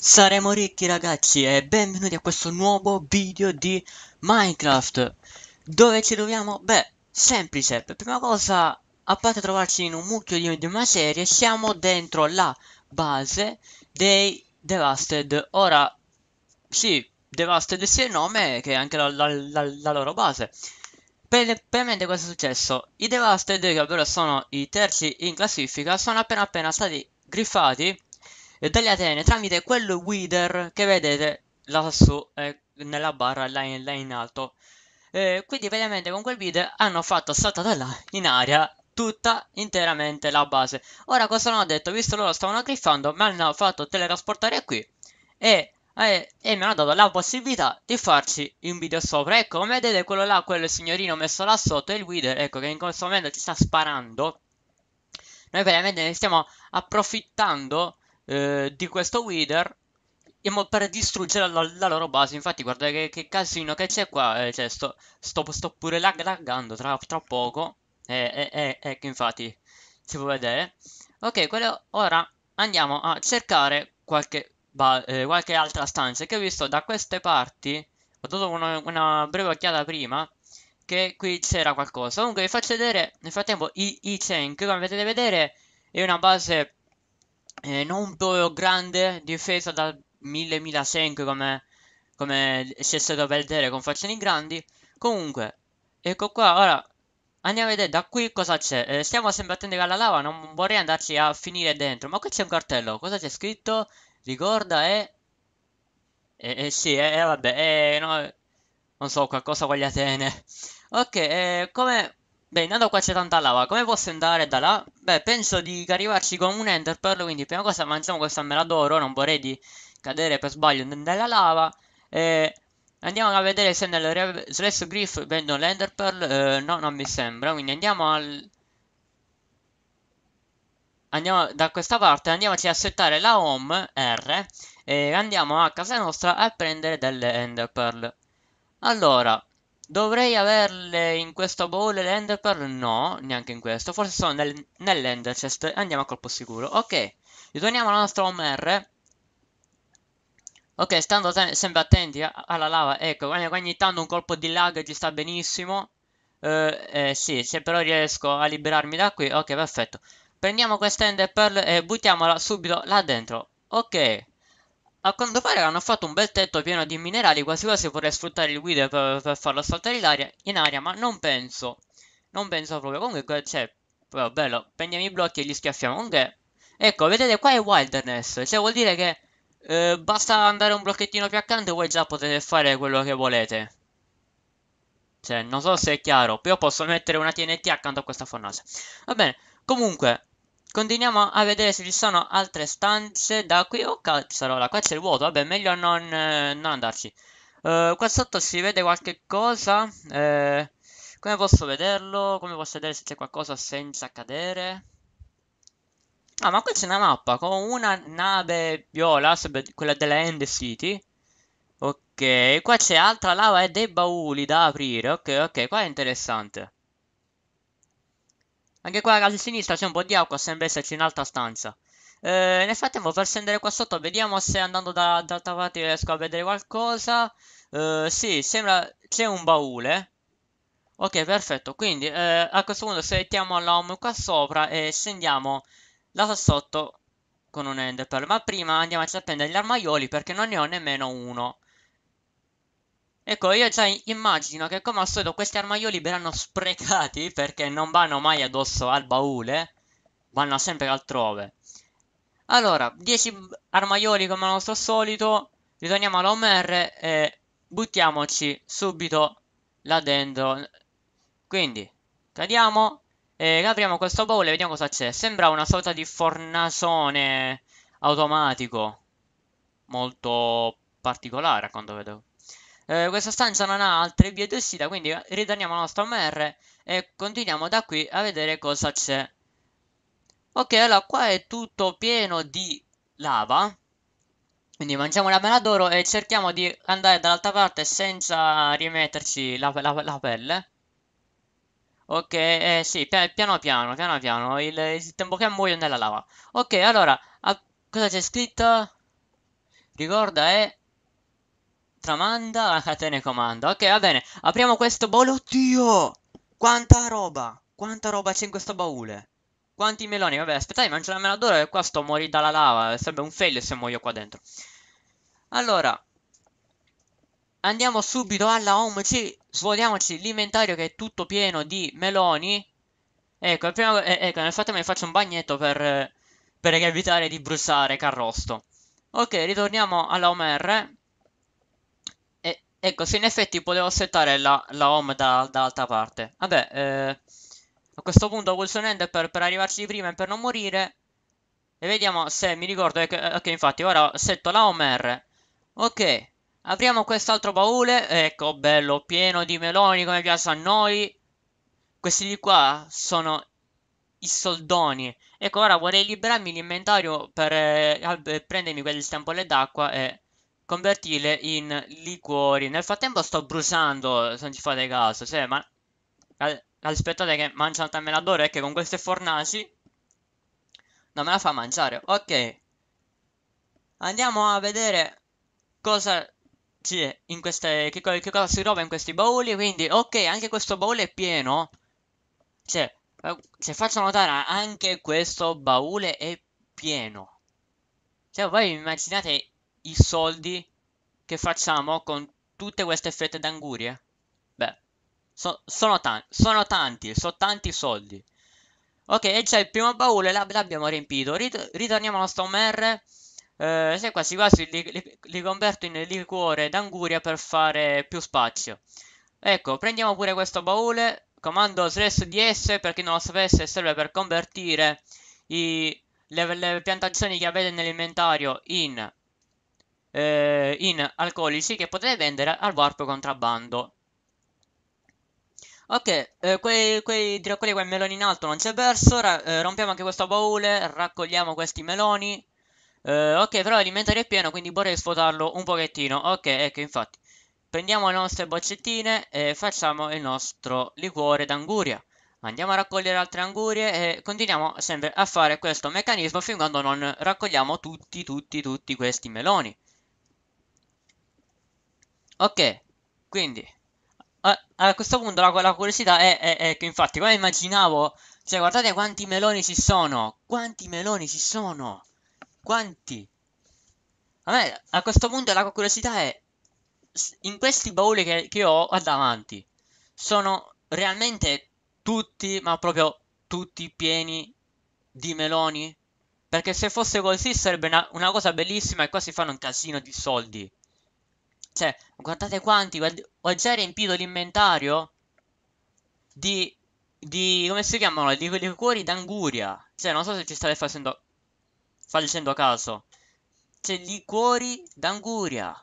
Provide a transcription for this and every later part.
Saremo ricchi ragazzi e benvenuti a questo nuovo video di Minecraft Dove ci troviamo? Beh, semplice, per prima cosa a parte trovarci in un mucchio di, di una serie Siamo dentro la base dei Devasted Ora, sì, Devasted sia il nome che anche la, la, la, la loro base per, per cosa è successo? I Devasted, che ovvero sono i terzi in classifica, sono appena appena stati griffati dagli Atene tramite quel Wither che vedete lassù eh, nella barra là in, là in alto. Eh, quindi praticamente con quel Wither hanno fatto saltare là in aria tutta interamente la base. Ora cosa non ho detto? Visto loro stavano griffando, mi hanno fatto teletrasportare qui e, e, eh, e, mi hanno dato la possibilità di farci un video sopra. Ecco, come vedete quello là, quel signorino messo là sotto, il Wither, ecco che in questo momento ci sta sparando. Noi veramente ne stiamo approfittando eh, di questo Wither per distruggere la, la, loro base. Infatti, guardate che, che casino che c'è qua. Eh, cioè, sto, sto, sto, pure lag, laggando tra, tra poco. Eh, eh, eh ecco, infatti, si può vedere. Ok, quello, ora andiamo a cercare qualche, eh, qualche altra stanza. Che ho visto da queste parti. Ho dato una, una breve occhiata prima. Che qui c'era qualcosa. Comunque, vi faccio vedere nel frattempo i, i Chen. Come potete vedere, è una base eh, non proprio grande, difesa da 1000-1500 come, come si è stato a vedere con fazioni grandi. Comunque, ecco qua, ora andiamo a vedere da qui cosa c'è. Eh, stiamo sempre attenti alla lava, non vorrei andarci a finire dentro. Ma qui c'è un cartello, cosa c'è scritto? Ricorda e... Eh, eh sì, eh, vabbè, eh, no, non so, qualcosa voglia tenere. Atene. Ok, eh, come Beh, intanto qua c'è tanta lava. Come posso andare da là? Beh, penso di arrivarci con un ender pearl, quindi prima cosa mangiamo questa mela d'oro. Non vorrei di cadere per sbaglio nella lava. E andiamo a vedere se nel Slash Griff vendono l'ender pearl. Eh, no, non mi sembra. Quindi andiamo al... Andiamo da questa parte, andiamoci a settare la home R e andiamo a casa nostra a prendere delle ender pearl. Allora, Dovrei averle in questo bowl l'ender per... No, neanche in questo. Forse sono nel, nell'ender chest. Andiamo a colpo sicuro. Ok, ritorniamo alla nostra OMR. Ok, stando sempre attenti alla lava. Ecco, ogni tanto un colpo di lag ci sta benissimo. Eh, eh, sì, se però riesco a liberarmi da qui. Ok, perfetto. Prendiamo questa ender pearl e buttiamola subito là dentro. Ok. A quanto pare hanno fatto un bel tetto pieno di minerali, quasi quasi vorrei sfruttare il guida per, per farlo saltare in aria, in aria, ma non penso. Non penso proprio. Comunque, cioè, però bello, prendiamo i blocchi e li schiaffiamo. Comunque, ecco, vedete, qua è wilderness, cioè vuol dire che eh, basta andare un blocchettino più accanto e voi già potete fare quello che volete. Cioè, non so se è chiaro, però posso mettere una TNT accanto a questa fornace. Va bene, comunque, Continuiamo a vedere se ci sono altre stanze da qui. Oh allora qua c'è il vuoto, vabbè, meglio non, eh, non andarci. Uh, qua sotto si vede qualche cosa. Uh, come posso vederlo? Come posso vedere se c'è qualcosa senza cadere? Ah, ma qua c'è una mappa con una nave viola, quella della End City. Ok, qua c'è altra lava e dei bauli da aprire. Ok, ok, qua è interessante. Anche qua a sinistra c'è un po' di acqua, sembra esserci un'altra stanza. Eh, nel frattempo per scendere qua sotto vediamo se andando da, dall'altra parte riesco a vedere qualcosa. Eh, sì, sembra c'è un baule. Ok, perfetto. Quindi eh, a questo punto settiamo la home qua sopra e scendiamo là sotto con un enderpearl. Ma prima andiamo a prendere gli armaioli perché non ne ho nemmeno uno. Ecco, io già immagino che come al solito questi armaioli verranno sprecati perché non vanno mai addosso al baule, vanno sempre altrove. Allora, 10 armaioli come al nostro solito, ritorniamo all'OMR e buttiamoci subito là dentro. Quindi, cadiamo e apriamo questo baule e vediamo cosa c'è. Sembra una sorta di fornasone automatico, molto particolare a quanto vedo eh, questa stanza non ha altre vie d'uscita, quindi ritorniamo alla nostra MR e continuiamo da qui a vedere cosa c'è. Ok, allora qua è tutto pieno di lava. Quindi mangiamo la mela d'oro e cerchiamo di andare dall'altra parte senza rimetterci la, la, la pelle. Ok, eh, sì, piano piano, piano piano, il, il tempo che muoio nella lava. Ok, allora, a, cosa c'è scritto? Ricorda è Tramanda la catena comanda. Ok, va bene. Apriamo questo baule. Oddio! Quanta roba! Quanta roba c'è in questo baule? Quanti meloni? Vabbè, aspettate, mangio la meladora e qua sto a morire dalla lava. Sarebbe un fail se muoio qua dentro. Allora. Andiamo subito alla home. Ci svuotiamoci l'inventario che è tutto pieno di meloni. Ecco, prima, eh, ecco nel frattempo mi faccio un bagnetto per, eh, per evitare di bruciare carrosto. Ok, ritorniamo alla home R. Ecco, se in effetti potevo settare la, la home da, da, parte. Vabbè, eh, a questo punto Wilson End per, per arrivarci prima e per non morire. E vediamo se mi ricordo ecco, eh, ok, infatti, ora setto la home R. Ok, apriamo quest'altro baule. Ecco, bello, pieno di meloni come piace a noi. Questi di qua sono i soldoni. Ecco, ora vorrei liberarmi l'inventario per eh, eh prendermi quel stampole d'acqua e convertire in liquori. Nel frattempo sto bruciando, se non ci fate caso. Cioè, ma... Aspettate che mangiano me la d'oro, è che con queste fornaci... Non me la fa mangiare. Ok. Andiamo a vedere cosa c'è in queste... Che, che cosa si trova in questi bauli. Quindi, ok, anche questo baule è pieno. Cioè, eh, se faccio notare, anche questo baule è pieno. Cioè, voi immaginate i soldi che facciamo con tutte queste fette d'angurie? Beh, so, sono, tan sono, tanti, sono tanti soldi. Ok, e c'è il primo baule l'abbiamo riempito. Rit ritorniamo alla Stomer. Eh, se quasi quasi li, li, li converto in liquore d'anguria per fare più spazio. Ecco, prendiamo pure questo baule. Comando slash ds per chi non lo sapesse serve per convertire i, le, le piantagioni che avete nell'inventario in eh, in alcolici che potete vendere al warp contrabbando. Ok, eh, quei, quei dracoli quel melone in alto non c'è perso, ora eh, rompiamo anche questo baule, raccogliamo questi meloni. Eh, ok, però l'alimentare è pieno, quindi vorrei svuotarlo un pochettino. Ok, ecco, infatti. Prendiamo le nostre boccettine e facciamo il nostro liquore d'anguria. Andiamo a raccogliere altre angurie e continuiamo sempre a fare questo meccanismo fin quando non raccogliamo tutti, tutti, tutti questi meloni. Ok, quindi a, a questo punto la, la curiosità è, è, è, che infatti qua immaginavo, cioè guardate quanti meloni ci sono, quanti meloni ci sono, quanti. A me a questo punto la curiosità è, in questi bauli che, che ho davanti, sono realmente tutti, ma proprio tutti pieni di meloni? Perché se fosse così sarebbe una, una cosa bellissima e qua si fanno un casino di soldi. Cioè, guardate quanti, guardi, ho già riempito l'inventario di, di, come si chiamano, di quelli cuori d'anguria. Cioè, non so se ci state facendo, facendo caso. Cioè, liquori d'anguria.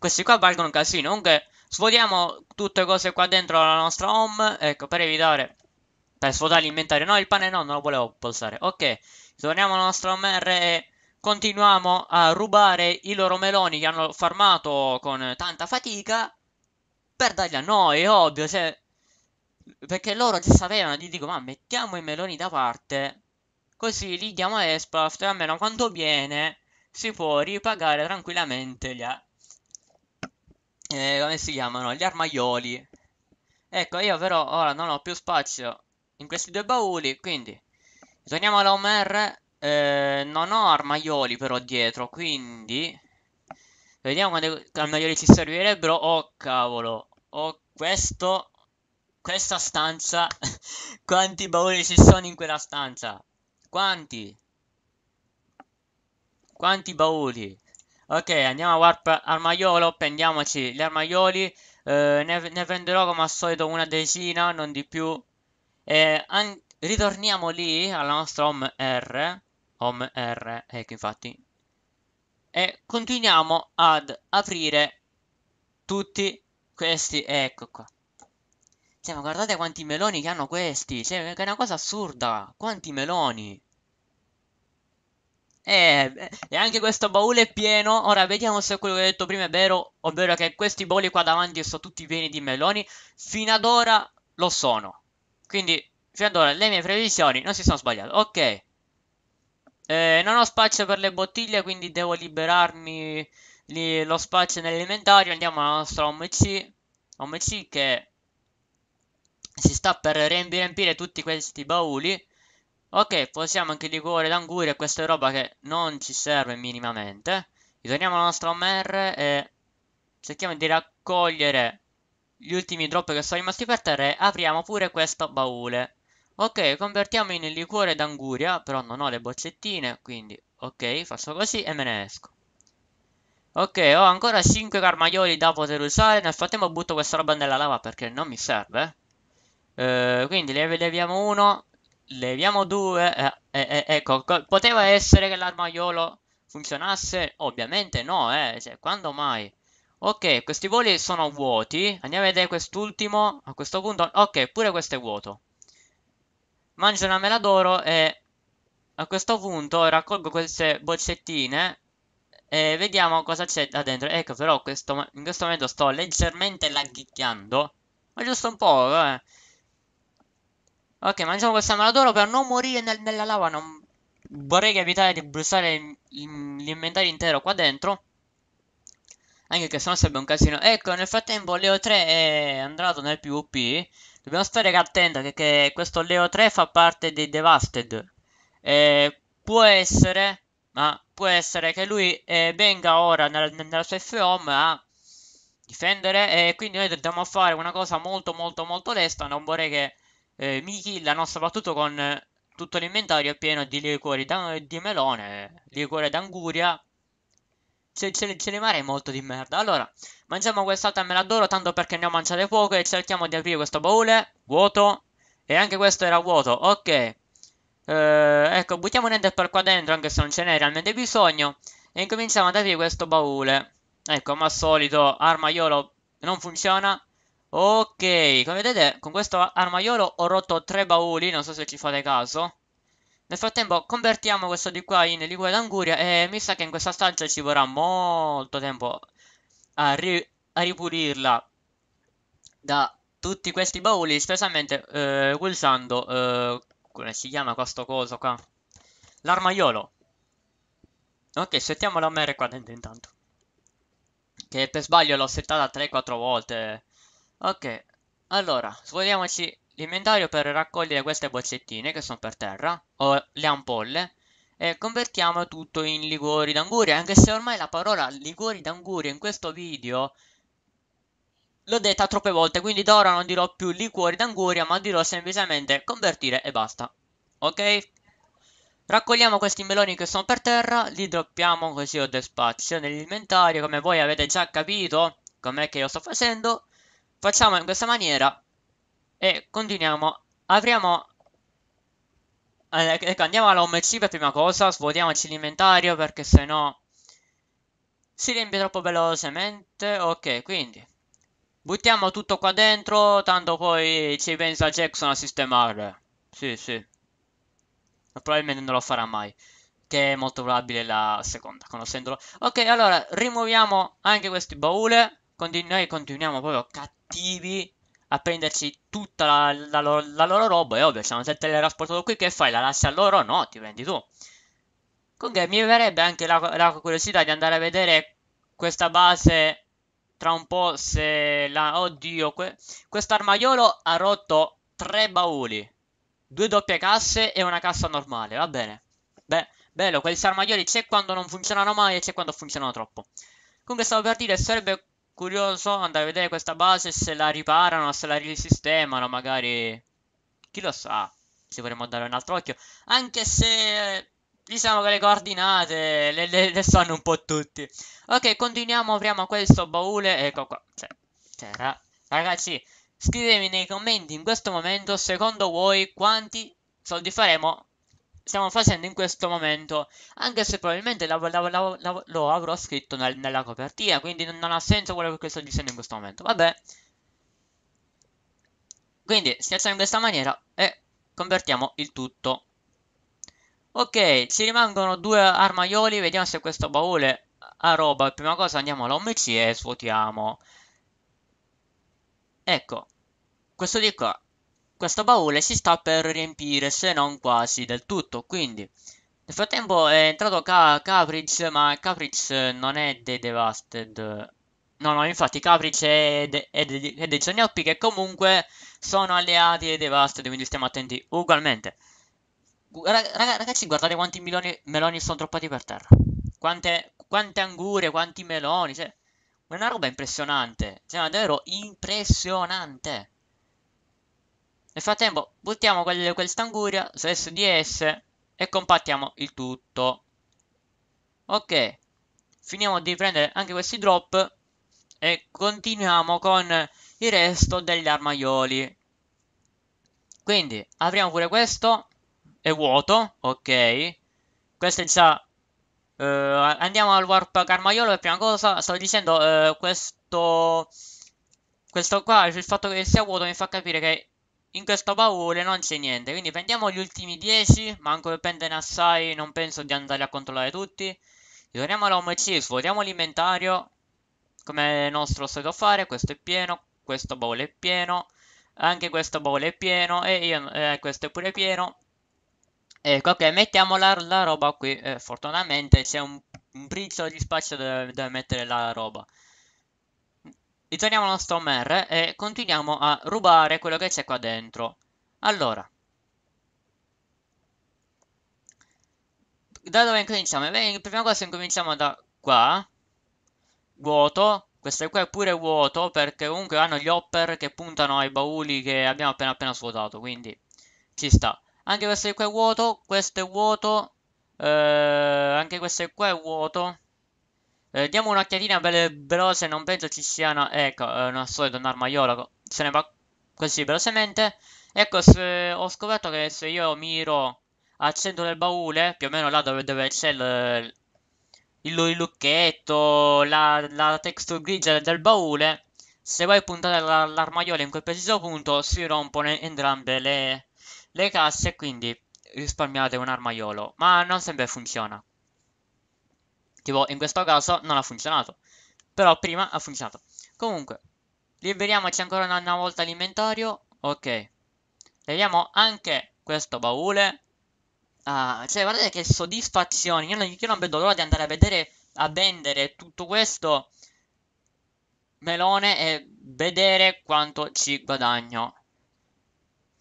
Questi qua valgono un casino, comunque... Svuotiamo tutte cose qua dentro la nostra home. Ecco, per evitare... Per svuotare l'inventario. No, il pane no, non lo volevo posare. Ok, torniamo alla nostra home R continuiamo a rubare i loro meloni che hanno farmato con tanta fatica per darli a noi, ovvio, cioè, perché loro già sapevano, gli dico, ma mettiamo i meloni da parte, così li diamo a Esplaft e almeno quando viene si può ripagare tranquillamente gli, eh, come si chiamano, gli armaioli. Ecco, io però ora non ho più spazio in questi due bauli, quindi torniamo alla OMR eh, non ho armaioli però dietro, quindi... Vediamo quante armaioli ci servirebbero. Oh, cavolo. Oh, questo... Questa stanza... Quanti bauli ci sono in quella stanza? Quanti? Quanti bauli? Ok, andiamo a warp armaiolo, prendiamoci gli armaioli. Eh, ne, ne, prenderò come al solito una decina, non di più. E ehm, ritorniamo lì alla nostra home R home R, ecco infatti. E continuiamo ad aprire tutti questi, ecco qua. Sì, ma guardate quanti meloni che hanno questi, cioè, è una cosa assurda, quanti meloni. E, e anche questo baule è pieno, ora vediamo se quello che ho detto prima è vero, ovvero che questi bolli qua davanti sono tutti pieni di meloni, fino ad ora lo sono. Quindi, fino ad ora le mie previsioni non si sono sbagliate, ok. Eh, non ho spazio per le bottiglie, quindi devo liberarmi li, lo spazio nell'inventario. Andiamo alla nostra OMC. OMC che si sta per riempire tutti questi bauli. Ok, possiamo anche liquore d'anguria, questa roba che non ci serve minimamente. Ritorniamo alla nostra OMR e cerchiamo di raccogliere gli ultimi drop che sono rimasti per terra e apriamo pure questo baule. Ok, convertiamo in liquore d'anguria, però non ho le boccettine, quindi ok, faccio così e me ne esco. Ok, ho ancora 5 carmaioli da poter usare, nel frattempo butto questa roba nella lava perché non mi serve. Eh, eh quindi le leviamo uno, leviamo due, eh, eh, eh ecco, poteva essere che l'armaiolo funzionasse? Ovviamente no, eh, cioè, quando mai? Ok, questi voli sono vuoti, andiamo a vedere quest'ultimo, a questo punto, ok, pure questo è vuoto. Mangio una mela d'oro e a questo punto raccolgo queste boccettine e vediamo cosa c'è da dentro. Ecco però questo, in questo momento sto leggermente laghicchiando. Ma giusto un po', eh. Ok, mangiamo questa mela d'oro per non morire nel, nella lava. Non... Vorrei che evitare di bruciare l'inventario intero qua dentro. Anche che sennò sarebbe un casino. Ecco, nel frattempo Leo 3 è andato nel PvP. Dobbiamo stare attenti perché questo Leo 3 fa parte dei Devasted. Eh, può essere, ma può essere che lui eh, venga ora nella, nella sua F-Home a difendere e quindi noi dobbiamo fare una cosa molto molto molto lesta. Non vorrei che eh, mi killano, soprattutto con tutto l'inventario pieno di liquori di melone, liquore d'anguria ce, ce, ce ne mare molto di merda. Allora, mangiamo quest'altra me la d'oro tanto perché ne ho mangiate poche e cerchiamo di aprire questo baule. Vuoto. E anche questo era vuoto. Ok. Eh, ecco, buttiamo un ender per qua dentro anche se non ce n'è realmente bisogno. E incominciamo ad aprire questo baule. Ecco, ma al solito armaiolo non funziona. Ok, come vedete con questo armaiolo ho rotto tre bauli, non so se ci fate caso. Nel frattempo convertiamo questo di qua in lingua d'anguria e mi sa che in questa stanza ci vorrà molto tempo a, ri a ripulirla da tutti questi bauli, specialmente eh, usando, eh, come si chiama questo coso qua? L'armaiolo. Ok, settiamo la mera qua dentro intanto. Che per sbaglio l'ho settata 3-4 volte. Ok, allora, svoliamoci l'inventario per raccogliere queste bozzettine che sono per terra, o le ampolle, e convertiamo tutto in liquori d'anguria, anche se ormai la parola liquori d'anguria in questo video l'ho detta troppe volte, quindi da ora non dirò più liquori d'anguria, ma dirò semplicemente convertire e basta. Ok? Raccogliamo questi meloni che sono per terra, li droppiamo così ho del spazio nell'inventario, come voi avete già capito com'è che io sto facendo. Facciamo in questa maniera e continuiamo apriamo ecco, andiamo alla home C per prima cosa svuotiamoci l'inventario perché sennò si riempie troppo velocemente ok quindi buttiamo tutto qua dentro tanto poi ci pensa Jackson a sistemare sì sì probabilmente non lo farà mai che è molto probabile la seconda conoscendolo ok allora rimuoviamo anche questi baule Continu noi continuiamo proprio cattivi a prendersi tutta la, la, loro, la loro roba, è ovvio, se non sei teletrasportato qui che fai? La lascia loro? No, ti prendi tu. Comunque mi verrebbe anche la, la curiosità di andare a vedere questa base tra un po' se la... Oddio, que... questo armaiolo ha rotto tre bauli, due doppie casse e una cassa normale, va bene. Beh, bello, questi armaioli c'è quando non funzionano mai e c'è quando funzionano troppo. Comunque stavo per dire, sarebbe Curioso andare a vedere questa base se la riparano, se la risistemano, magari... Chi lo sa, se vorremmo dare un altro occhio. Anche se diciamo che le coordinate le, le, le, sanno un po' tutti. Ok, continuiamo, apriamo questo baule. Ecco qua. Cioè, cioè, ragazzi, scrivetemi nei commenti in questo momento, secondo voi, quanti soldi faremo stiamo facendo in questo momento, anche se probabilmente la, la, la, lo avrò scritto nel, nella copertina, quindi non, non, ha senso quello che sto dicendo in questo momento, vabbè. Quindi schiacciamo in questa maniera e convertiamo il tutto. Ok, ci rimangono due armaioli, vediamo se questo baule ha roba. Prima cosa andiamo all'OMC e svuotiamo. Ecco, questo di qua questo baule si sta per riempire, se non quasi del tutto, quindi... Nel frattempo è entrato Ca Capriz, ma Capriz non è The Devasted. No, no, infatti Capric è de de e dei Cianoppi che comunque sono alleati e Devasted quindi stiamo attenti ugualmente. Raga ragazzi, guardate quanti meloni, meloni sono troppati per terra. Quante, quante angurie, quanti meloni, cioè... Una roba impressionante, cioè davvero impressionante. Nel frattempo buttiamo quel, quest'anguria su SDS e compattiamo il tutto. Ok, finiamo di prendere anche questi drop e continuiamo con il resto degli armaioli. Quindi apriamo pure questo, è vuoto, ok. Questo è già... Eh, andiamo al warp carmaiolo per prima cosa, stavo dicendo eh, questo... Questo qua, il fatto che sia vuoto mi fa capire che in questo baule non c'è niente, quindi prendiamo gli ultimi 10, manco anche prendere assai non penso di andare a controllare tutti. Ritorniamo all'OMC, svuotiamo l'inventario, come nostro solito fare, questo è pieno, questo baule è pieno, anche questo baule è pieno e io, eh, questo è pure pieno. Ecco, ok, mettiamo la, la roba qui, eh, fortunatamente c'è un, un briciolo di spazio dove, dove mettere la roba. Ritorniamo al nostro MR e continuiamo a rubare quello che c'è qua dentro. Allora. Da dove incominciamo? Beh, prima cosa incominciamo da qua. Vuoto. Questo qua è pure vuoto perché comunque hanno gli hopper che puntano ai bauli che abbiamo appena appena svuotato. Quindi ci sta. Anche questo qua è vuoto. Questo è vuoto. Eh, anche questo qua è vuoto. Eh, diamo un'occhiatina veloce, non penso ci siano... Ecco, eh, non solito un armaiolo, se ne va così velocemente. Ecco, se, ho scoperto che se io miro al centro del baule, più o meno là dove, dove c'è il, il, il, lucchetto, la, la texture grigia del baule, se vai a puntare l'armaiolo in quel preciso punto si rompono entrambe le, le casse, quindi risparmiate un armaiolo, ma non sempre funziona. Tipo, in questo caso non ha funzionato. Però prima ha funzionato. Comunque, liberiamoci ancora una, volta l'inventario. Ok. Leviamo anche questo baule. Ah, cioè, guardate che soddisfazione. Io non, io non vedo l'ora di andare a vedere, a vendere tutto questo melone e vedere quanto ci guadagno.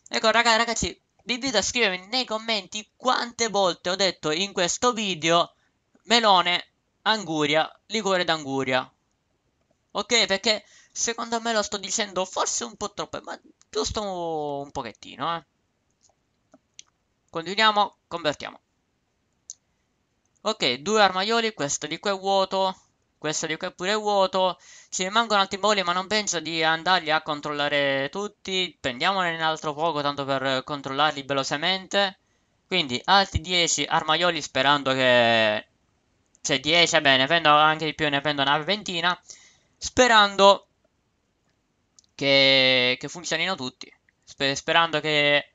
Ecco, raga, ragazzi, vi invito a scrivermi nei commenti quante volte ho detto in questo video melone Anguria, liquore d'anguria. Ok, perché secondo me lo sto dicendo forse un po' troppo, ma giusto un pochettino, eh. Continuiamo, convertiamo. Ok, due armaioli, questo di qui è vuoto, questo di qui è pure vuoto. Ci rimangono altri bolli, ma non penso di andarli a controllare tutti. Prendiamone un altro poco, tanto per controllarli velocemente. Quindi altri 10 armaioli sperando che cioè 10 beh ne prendo anche di più ne prendo una ventina sperando che, che funzionino tutti Sper sperando che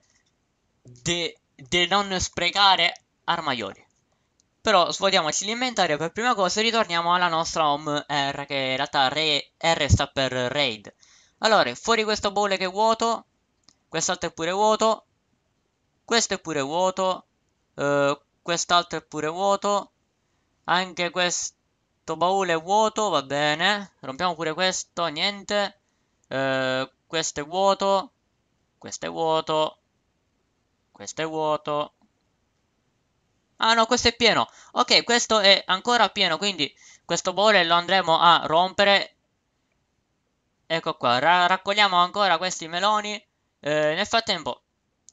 di non sprecare armaioli però svuotiamoci l'inventario per prima cosa e ritorniamo alla nostra home R che in realtà R sta per raid allora fuori questo bowl che è vuoto quest'altro è pure vuoto questo è pure vuoto uh, quest'altro è pure vuoto anche questo baule è vuoto, va bene. Rompiamo pure questo, niente. Eh, questo è vuoto. Questo è vuoto. Questo è vuoto. Ah no, questo è pieno. Ok, questo è ancora pieno, quindi questo baule lo andremo a rompere. Ecco qua, ra raccogliamo ancora questi meloni. Eh, nel frattempo,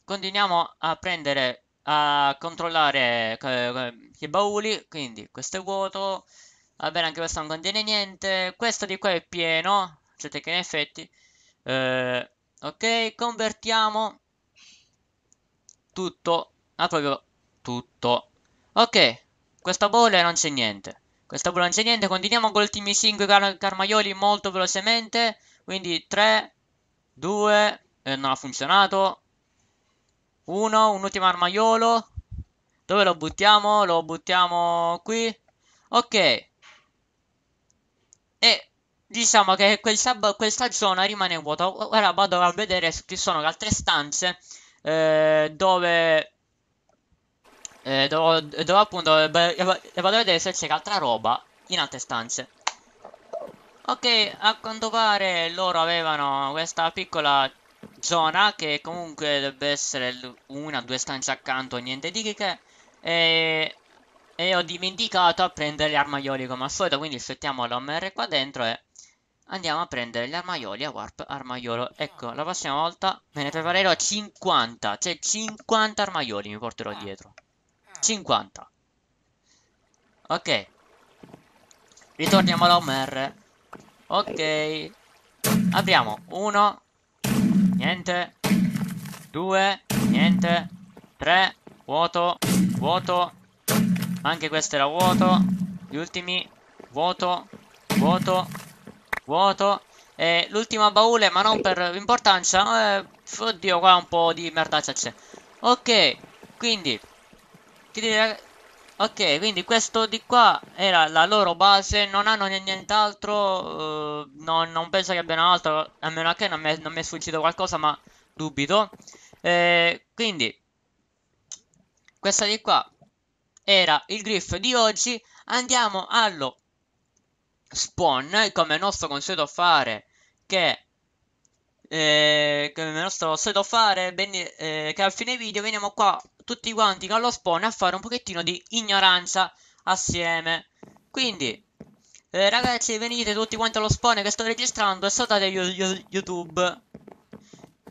continuiamo a prendere a controllare eh, eh, i bauli, quindi questo è vuoto, va bene anche questo non contiene niente, questo di qua è pieno, vedete cioè che in effetti, eh, ok, convertiamo tutto, ah proprio tutto, ok, questa bolla non c'è niente, questa bolla non c'è niente, continuiamo con gli ultimi 5 car carmaioli molto velocemente, quindi 3, 2, eh, non ha funzionato, uno, un ultimo armaiolo. Dove lo buttiamo? Lo buttiamo qui. Ok. E diciamo che questa, questa zona rimane vuota. Ora vado a vedere se ci sono altre stanze eh, dove... Eh, dove, dove appunto vado a vedere se c'è altra roba in altre stanze Ok, a quanto pare loro avevano questa piccola zona che comunque dovrebbe essere una o due stanze accanto, niente di che. E, e ho dimenticato a prendere gli armaioli come al solito, quindi aspettiamo l'OMR qua dentro e andiamo a prendere gli armaioli a warp armaiolo. Ecco, la prossima volta me ne preparerò 50, cioè 50 armaioli mi porterò ah. dietro. 50. Ah. Ok. Ritorniamo all'OMR. Ok. Apriamo. 1, niente. 2, niente. 3, vuoto, vuoto. Anche questo era vuoto. Gli ultimi, vuoto, vuoto, vuoto. E l'ultima baule, ma non per importanza. Eh, oddio, qua un po' di merdaccia c'è. Ok, quindi... ti direi... Ok, quindi questo di qua era la loro base, non hanno nient'altro, uh, no, non penso che abbiano altro, a meno che non mi è, non mi è sfuggito qualcosa, ma dubito. Eh, quindi, questa di qua era il griff di oggi, andiamo allo spawn, come nostro consueto fare, che... Eh, come nostro solito fare, ben, eh, che a fine video veniamo qua tutti quanti con lo spawn a fare un pochettino di ignoranza assieme. Quindi, eh, ragazzi, venite tutti quanti allo spawn che sto registrando e saltate YouTube.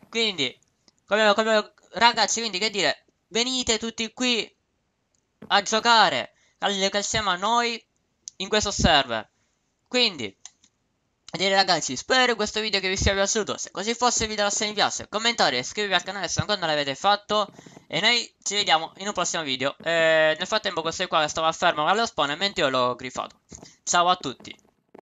Quindi, come, come, ragazzi, quindi che dire, venite tutti qui a giocare assieme a noi in questo server. Quindi, Bene ragazzi, spero questo video che vi sia piaciuto, se così fosse vi do lasciare mi piace, commentare, e iscrivervi al canale se ancora non l'avete fatto e noi ci vediamo in un prossimo video. E eh, nel frattempo questo qua che stava fermo con lo spawn mentre io l'ho griffato. Ciao a tutti!